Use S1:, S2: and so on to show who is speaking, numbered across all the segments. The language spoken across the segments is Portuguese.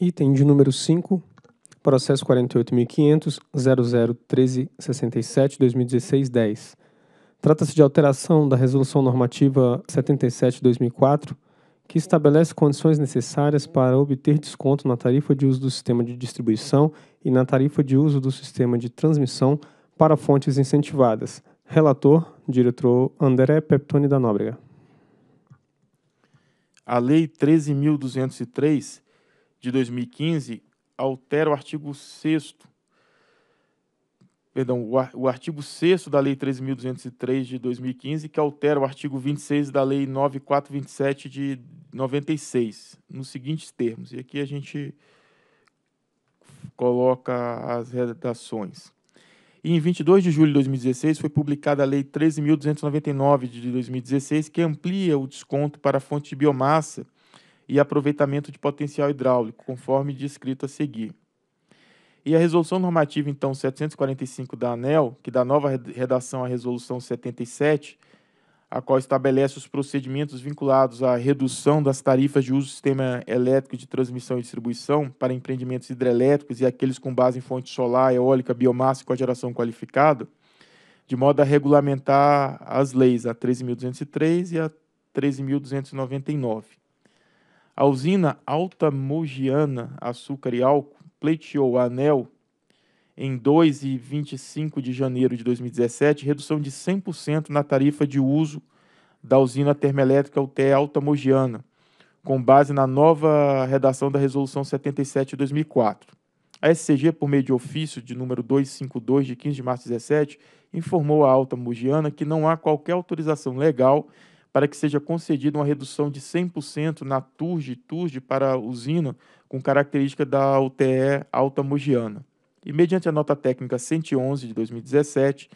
S1: Item de número 5, processo 48.500.001367-2016-10. Trata-se de alteração da Resolução Normativa 77-2004, que estabelece condições necessárias para obter desconto na tarifa de uso do sistema de distribuição e na tarifa de uso do sistema de transmissão para fontes incentivadas. Relator, diretor André Peptoni da Nóbrega. A Lei 13.203 de 2015 altera o artigo 6 perdão, o artigo 6 da Lei 13.203 de 2015, que altera o artigo 26 da Lei 9427 de 96, nos seguintes termos. E aqui a gente coloca as redações. E em 22 de julho de 2016 foi publicada a Lei 13.299 de 2016, que amplia o desconto para fonte de biomassa e aproveitamento de potencial hidráulico, conforme descrito a seguir. E a resolução normativa então 745 da ANEL, que dá nova redação à resolução 77, a qual estabelece os procedimentos vinculados à redução das tarifas de uso do sistema elétrico de transmissão e distribuição para empreendimentos hidrelétricos e aqueles com base em fonte solar, eólica, biomassa e cogeração qualificada, de modo a regulamentar as leis a 13.203 e a 13.299. A usina Alta Mogiana Açúcar e Álcool pleiteou a ANEL em 2 e 25 de janeiro de 2017 redução de 100% na tarifa de uso da usina termoelétrica UTE Mogiana, com base na nova redação da Resolução 77 de 2004. A SCG, por meio de ofício de número 252 de 15 de março de 2017 informou à Alta Mogiana que não há qualquer autorização legal para que seja concedida uma redução de 100% na TURG TURG para usina com característica da UTE Alta Mogiana. E mediante a nota técnica 111 de 2017,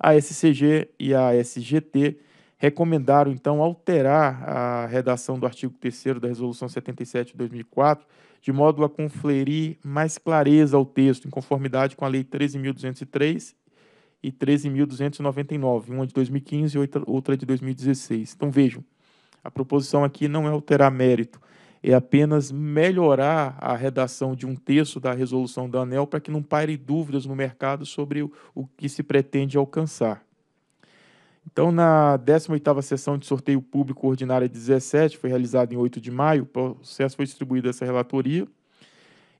S1: a SCG e a SGT recomendaram então alterar a redação do artigo 3 da Resolução 77 de 2004, de modo a conferir mais clareza ao texto, em conformidade com a Lei 13.203 e 13.299, uma de 2015 e outra de 2016. Então vejam, a proposição aqui não é alterar mérito, é apenas melhorar a redação de um texto da resolução da ANEL para que não pare dúvidas no mercado sobre o, o que se pretende alcançar. Então, na 18ª sessão de sorteio público ordinária 17, foi realizada em 8 de maio, o processo foi distribuído essa relatoria,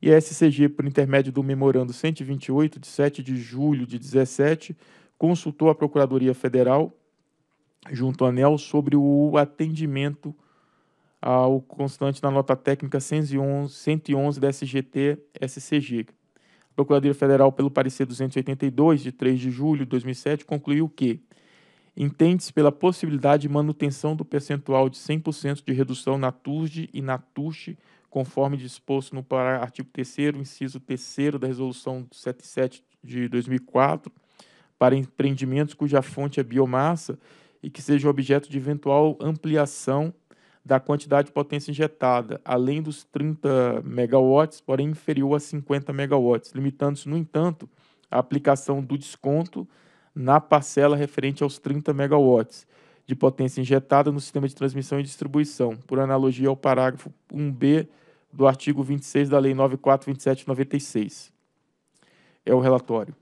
S1: e a SCG, por intermédio do Memorando 128, de 7 de julho de 17, consultou a Procuradoria Federal, junto à ANEL, sobre o atendimento ao constante na nota técnica 111, 111 da SGT-SCG. A Procuradoria Federal, pelo parecer 282, de 3 de julho de 2007, concluiu que entende-se pela possibilidade de manutenção do percentual de 100% de redução na TUSD e na TUSH conforme disposto no artigo 3 inciso 3 da Resolução 77 de 2004, para empreendimentos cuja fonte é biomassa e que seja objeto de eventual ampliação da quantidade de potência injetada, além dos 30 megawatts, porém inferior a 50 megawatts, limitando-se, no entanto, a aplicação do desconto na parcela referente aos 30 megawatts de potência injetada no sistema de transmissão e distribuição, por analogia ao parágrafo 1b do artigo 26 da Lei 942796. É o relatório.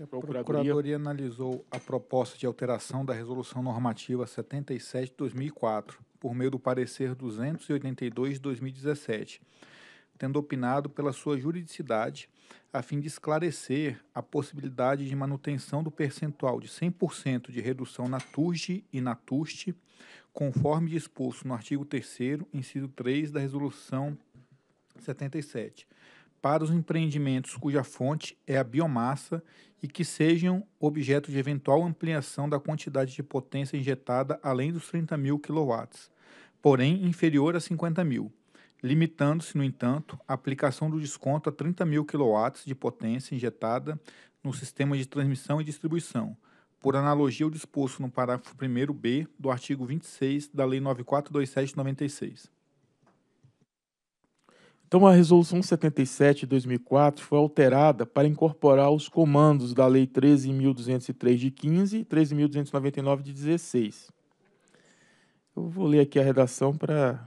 S1: A
S2: Procuradoria... Procuradoria analisou a proposta de alteração da Resolução Normativa 77 de 2004, por meio do parecer 282 de 2017, tendo opinado pela sua juridicidade a fim de esclarecer a possibilidade de manutenção do percentual de 100% de redução na TURG e na TUST conforme disposto no artigo 3 inciso 3 da Resolução 77, para os empreendimentos cuja fonte é a biomassa e que sejam objeto de eventual ampliação da quantidade de potência injetada além dos 30 mil kW, porém inferior a 50 mil, limitando-se, no entanto, a aplicação do desconto a 30 mil kW de potência injetada no sistema de transmissão e distribuição, por analogia ao disposto no parágrafo 1b do artigo 26 da Lei 9427 96.
S1: Então, a Resolução 77 de 2004 foi alterada para incorporar os comandos da Lei 13.203 de 15 e 13.299 de 16. Eu vou ler aqui a redação para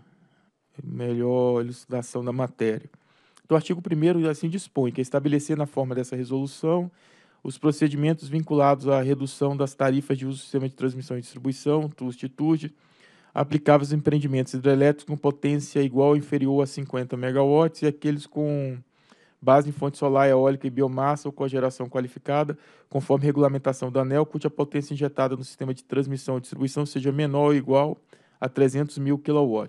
S1: melhor elucidação da matéria. Do artigo 1 assim dispõe que estabelecer na forma dessa resolução os procedimentos vinculados à redução das tarifas de uso do sistema de transmissão e distribuição, TUST-TURD, aplicáveis aos empreendimentos hidrelétricos com potência igual ou inferior a 50 MW e aqueles com base em fonte solar, eólica e biomassa ou cogeração qualificada, conforme regulamentação da ANEL, cuja potência injetada no sistema de transmissão e distribuição seja menor ou igual a 300 mil kW.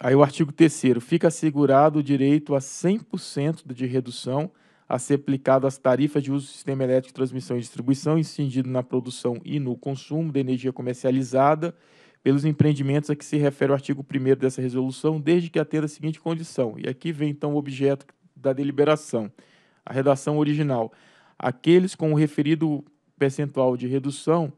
S1: Aí o artigo 3 fica assegurado o direito a 100% de redução a ser aplicado às tarifas de uso do sistema elétrico de transmissão e distribuição, incidido na produção e no consumo da energia comercializada pelos empreendimentos a que se refere o artigo 1 dessa resolução, desde que atenda a seguinte condição. E aqui vem então o objeto da deliberação. A redação original. Aqueles com o referido percentual de redução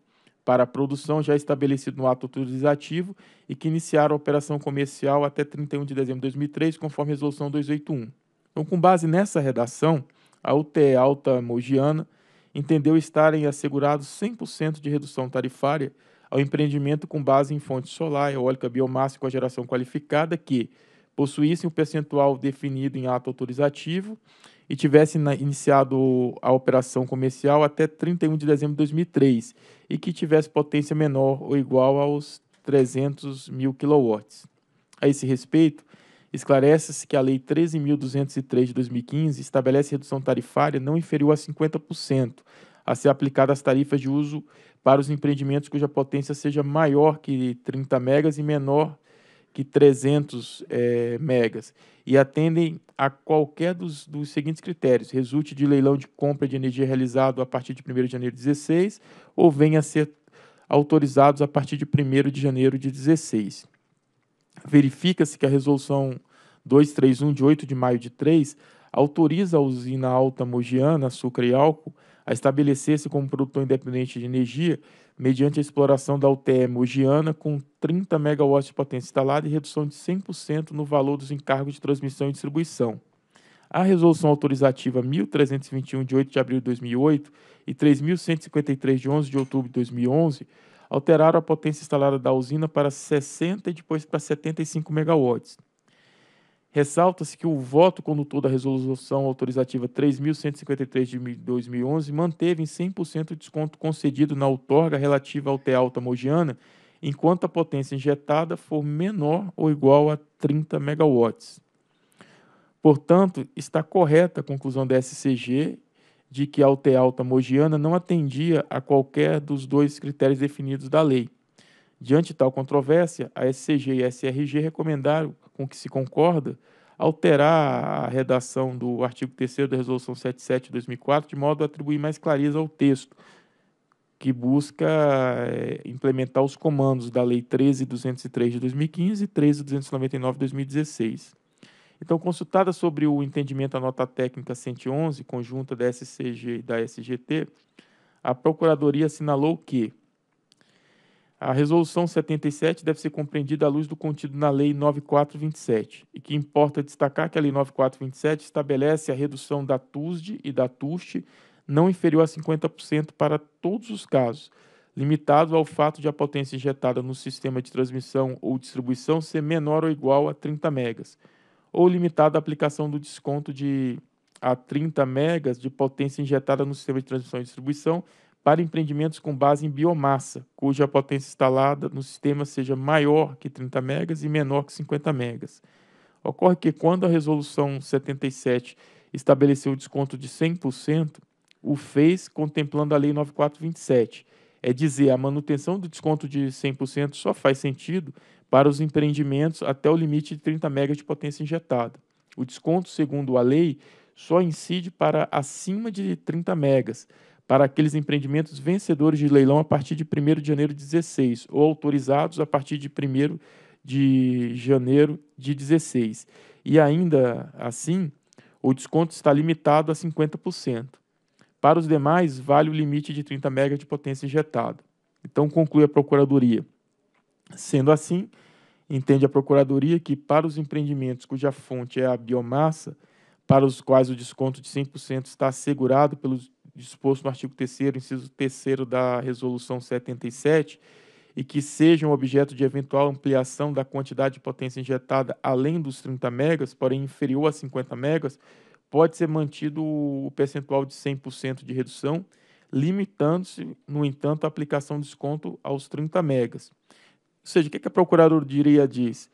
S1: para a produção já estabelecido no ato autorizativo e que iniciaram a operação comercial até 31 de dezembro de 2003, conforme a resolução 281. Então, com base nessa redação, a UTE Alta Mogiana entendeu estarem assegurados 100% de redução tarifária ao empreendimento com base em fonte solar, eólica, biomassa com a geração qualificada que possuíssem o percentual definido em ato autorizativo e tivessem iniciado a operação comercial até 31 de dezembro de 2003 e que tivesse potência menor ou igual aos 300 mil quilowatts. A esse respeito, Esclarece-se que a Lei 13.203 de 2015 estabelece redução tarifária não inferior a 50%, a ser aplicada às tarifas de uso para os empreendimentos cuja potência seja maior que 30 megas e menor que 300 é, eh, megas e atendem a qualquer dos, dos seguintes critérios: resulte de leilão de compra de energia realizado a partir de 1 de janeiro de 16 ou venha a ser autorizados a partir de 1 de janeiro de 16 verifica-se que a resolução 231 de 8 de maio de 3 autoriza a usina Alta Mogiana, Açúcar e Álcool a estabelecer-se como produtor independente de energia mediante a exploração da UTE Mogiana com 30 MW de potência instalada e redução de 100% no valor dos encargos de transmissão e distribuição. A resolução autorizativa 1321 de 8 de abril de 2008 e 3153 de 11 de outubro de 2011 alteraram a potência instalada da usina para 60 e depois para 75 megawatts. Ressalta-se que o voto condutor da resolução autorizativa 3.153 de 2011 manteve em 100% o desconto concedido na outorga relativa ao T-alta mogiana, enquanto a potência injetada for menor ou igual a 30 megawatts. Portanto, está correta a conclusão da SCG de que a Alta Mogiana não atendia a qualquer dos dois critérios definidos da lei. Diante de tal controvérsia, a SCG e a SRG recomendaram, com que se concorda, alterar a redação do artigo 3 da Resolução 77 de 2004, de modo a atribuir mais clareza ao texto, que busca é, implementar os comandos da Lei 13.203 de 2015 e 13.299 de 2016. Então, consultada sobre o entendimento da nota técnica 111, conjunta da SCG e da SGT, a Procuradoria assinalou que a Resolução 77 deve ser compreendida à luz do contido na Lei 9427, e que importa destacar que a Lei 9427 estabelece a redução da TUSD e da TUST não inferior a 50% para todos os casos, limitado ao fato de a potência injetada no sistema de transmissão ou distribuição ser menor ou igual a 30 megas ou limitada a aplicação do desconto de a 30 megas de potência injetada no sistema de transmissão e distribuição para empreendimentos com base em biomassa, cuja potência instalada no sistema seja maior que 30 megas e menor que 50 megas. Ocorre que quando a resolução 77 estabeleceu o desconto de 100%, o fez contemplando a lei 9427. É dizer, a manutenção do desconto de 100% só faz sentido para os empreendimentos até o limite de 30 MB de potência injetada. O desconto, segundo a lei, só incide para acima de 30 megas, para aqueles empreendimentos vencedores de leilão a partir de 1 de janeiro de 16 ou autorizados a partir de 1 de janeiro de 16. E ainda assim, o desconto está limitado a 50%. Para os demais, vale o limite de 30 MB de potência injetada. Então, conclui a Procuradoria. Sendo assim, Entende a Procuradoria que, para os empreendimentos cuja fonte é a biomassa, para os quais o desconto de 100% está assegurado pelo disposto no artigo 3 inciso 3 da Resolução 77, e que sejam objeto de eventual ampliação da quantidade de potência injetada além dos 30 megas, porém inferior a 50 megas, pode ser mantido o percentual de 100% de redução, limitando-se, no entanto, a aplicação do desconto aos 30 megas. Ou seja, o é que a procuradoria diz?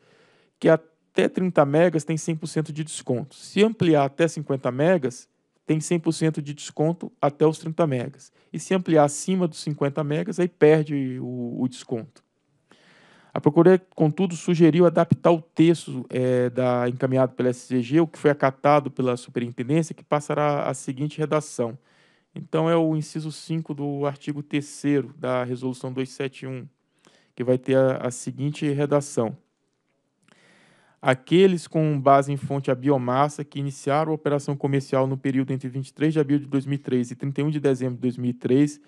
S1: Que até 30 megas tem 100% de desconto. Se ampliar até 50 megas, tem 100% de desconto até os 30 megas. E se ampliar acima dos 50 megas, aí perde o, o desconto. A Procuradoria, contudo, sugeriu adaptar o texto é, da, encaminhado pela SCG, o que foi acatado pela Superintendência, que passará a seguinte redação. Então, é o inciso 5 do artigo 3 da Resolução 271 que vai ter a, a seguinte redação. Aqueles com base em fonte a biomassa que iniciaram a operação comercial no período entre 23 de abril de 2003 e 31 de dezembro de 2003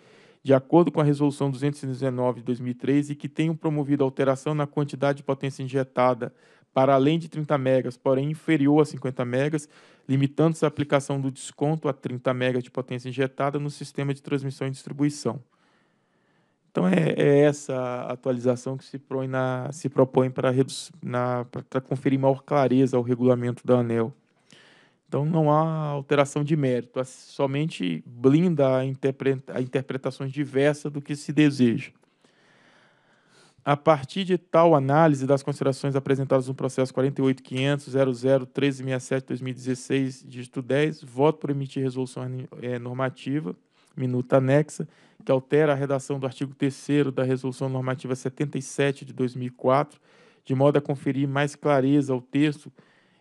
S1: de acordo com a Resolução 219 de 2003, e que tenham promovido alteração na quantidade de potência injetada para além de 30 megas, porém inferior a 50 megas, limitando-se à aplicação do desconto a 30 megas de potência injetada no sistema de transmissão e distribuição. Então é, é essa atualização que se, na, se propõe para conferir maior clareza ao regulamento da ANEL. Então não há alteração de mérito, é somente blinda a, interpreta, a interpretações diversas do que se deseja. A partir de tal análise das considerações apresentadas no processo 48.500.00.1367.2016, dígito 10, voto por emitir resolução é, normativa minuta anexa, que altera a redação do artigo 3 da Resolução Normativa 77 de 2004, de modo a conferir mais clareza ao texto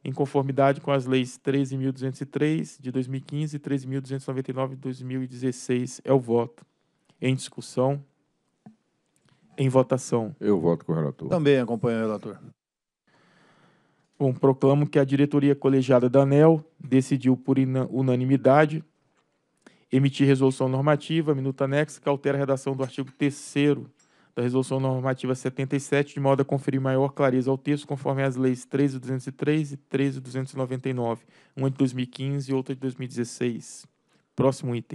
S1: em conformidade com as leis 13.203 de 2015 e 13.299 de 2016. É o voto. Em discussão. Em votação.
S2: Eu voto com o relator. Também
S1: acompanho o relator. Bom, proclamo que a diretoria colegiada da ANEL decidiu por unanimidade emitir resolução normativa, minuta anexa, que altera a redação do artigo 3 da Resolução Normativa 77, de modo a conferir maior clareza ao texto, conforme as leis 13.203 e 13.299, uma de 2015 e outra de 2016. Próximo item.